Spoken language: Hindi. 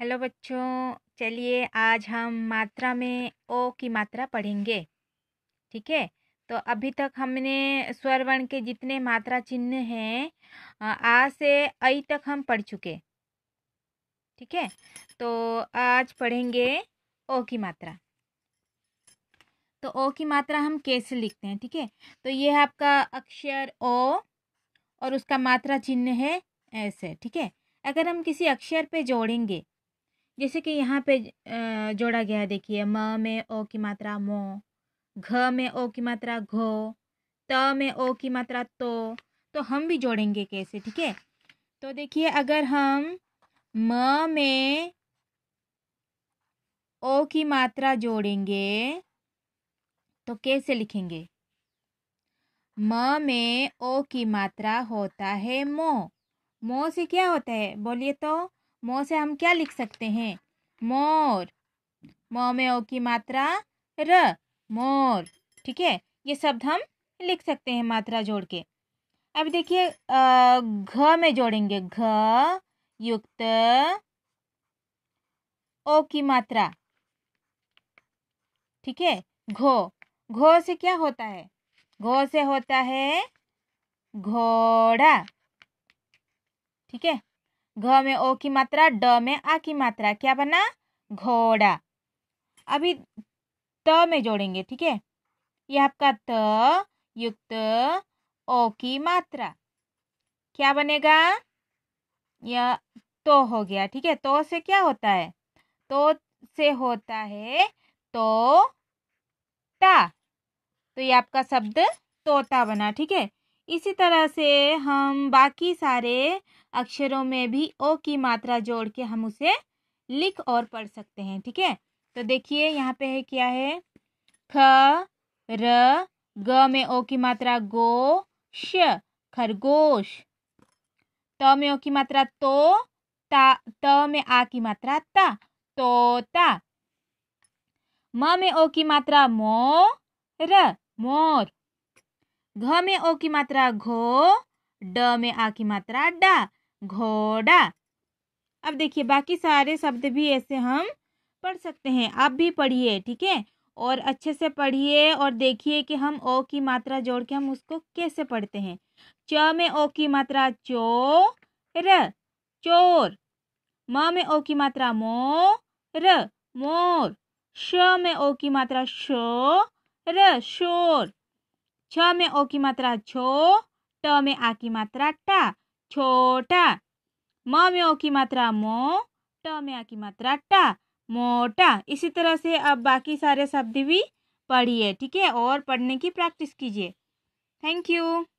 हेलो बच्चों चलिए आज हम मात्रा में ओ की मात्रा पढ़ेंगे ठीक है तो अभी तक हमने स्वर वर्ण के जितने मात्रा चिन्ह हैं आ से ऐ तक हम पढ़ चुके ठीक है तो आज पढ़ेंगे ओ की मात्रा तो ओ की मात्रा हम कैसे लिखते हैं ठीक है तो ये है आपका अक्षर ओ और उसका मात्रा चिन्ह है ऐसे ठीक है अगर हम किसी अक्षर पे जोड़ेंगे जैसे कि यहाँ पे जोड़ा गया है देखिए म में ओ की मात्रा मो घ में ओ की मात्रा घो त में ओ की मात्रा तो तो हम भी जोड़ेंगे कैसे ठीक है तो देखिए अगर हम म में ओ की मात्रा जोड़ेंगे तो कैसे लिखेंगे म में ओ की मात्रा होता है मो मो से क्या होता है बोलिए तो मो से हम क्या लिख सकते हैं मोर मो में ओ की मात्रा र मोर ठीक है ये शब्द हम लिख सकते हैं मात्रा जोड़ के अब देखिए घ में जोड़ेंगे घ युक्त ओ की मात्रा ठीक है घो घो से क्या होता है घो से होता है घोड़ा ठीक है घ में ओ की मात्रा ड में आ की मात्रा क्या बना घोड़ा अभी त में जोड़ेंगे ठीक है ये आपका त युक्त ओ की मात्रा क्या बनेगा यह तो हो गया ठीक है तो से क्या होता है तो से होता है तो ता तो ये आपका शब्द तोता बना ठीक है इसी तरह से हम बाकी सारे अक्षरों में भी ओ की मात्रा जोड़ के हम उसे लिख और पढ़ सकते हैं ठीक है तो देखिए यहाँ पे है क्या है ख र ग में ओ की मात्रा गो श खरगोश त में ओ की मात्रा तो ता त में आ की मात्रा ता तोता म में ओ की मात्रा मो र मोर घ में ओ की मात्रा घो ड में आ की मात्रा डा घोड़ा अब देखिए बाकी सारे शब्द भी ऐसे हम पढ़ सकते हैं आप भी पढ़िए ठीक है और अच्छे से पढ़िए और देखिए कि हम ओ की मात्रा जोड़ के हम उसको कैसे पढ़ते हैं च में ओ की मात्रा चो र चोर म में ओ की मात्रा मो र मोर श में ओ की मात्रा शो र शोर छ में ओ की मात्रा छो ट में आ की मात्रा टा छोटा म में ओ की मात्रा मो ट में आ की मात्रा टा मोटा इसी तरह से अब बाकी सारे शब्द भी पढ़िए ठीक है और पढ़ने की प्रैक्टिस कीजिए थैंक यू